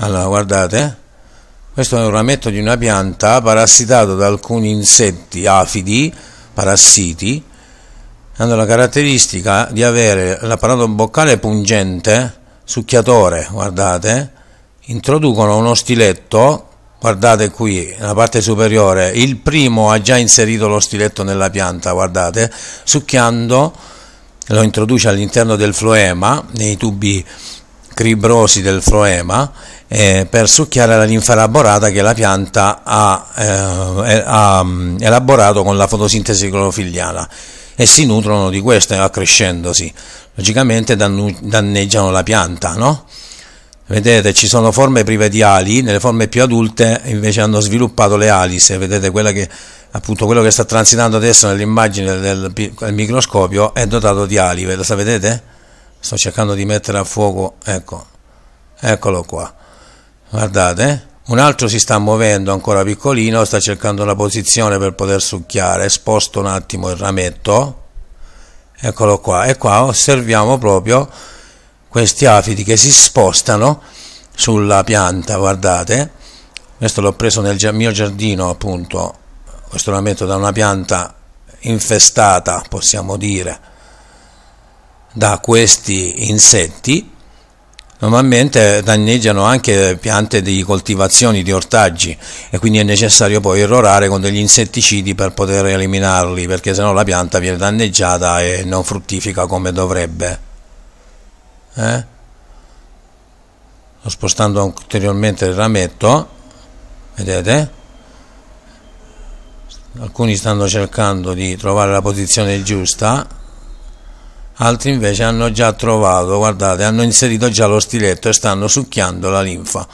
Allora, guardate, eh. questo è un rametto di una pianta parassitato da alcuni insetti afidi, parassiti, hanno la caratteristica di avere l'apparato boccale pungente, succhiatore, guardate, eh. introducono uno stiletto, guardate qui, nella parte superiore, il primo ha già inserito lo stiletto nella pianta, guardate, succhiando, lo introduce all'interno del floema, nei tubi cribrosi del floema eh, per succhiare la linfa elaborata che la pianta ha, eh, ha mm, elaborato con la fotosintesi clorofilliana e si nutrono di questo eh, accrescendosi. Logicamente danneggiano la pianta, no? Vedete, ci sono forme prive di ali, nelle forme più adulte invece hanno sviluppato le ali, se vedete quella che appunto quello che sta transitando adesso nell'immagine del, del microscopio è dotato di ali, lo vedete? sto cercando di mettere a fuoco ecco eccolo qua guardate eh. un altro si sta muovendo ancora piccolino sta cercando la posizione per poter succhiare sposto un attimo il rametto eccolo qua e qua osserviamo proprio questi afidi che si spostano sulla pianta guardate questo l'ho preso nel mio giardino appunto questo rametto da una pianta infestata possiamo dire da questi insetti normalmente danneggiano anche piante di coltivazioni di ortaggi e quindi è necessario poi irrorare con degli insetticidi per poter eliminarli perché sennò la pianta viene danneggiata e non fruttifica come dovrebbe eh? sto spostando ulteriormente il rametto vedete alcuni stanno cercando di trovare la posizione giusta altri invece hanno già trovato, guardate, hanno inserito già lo stiletto e stanno succhiando la linfa.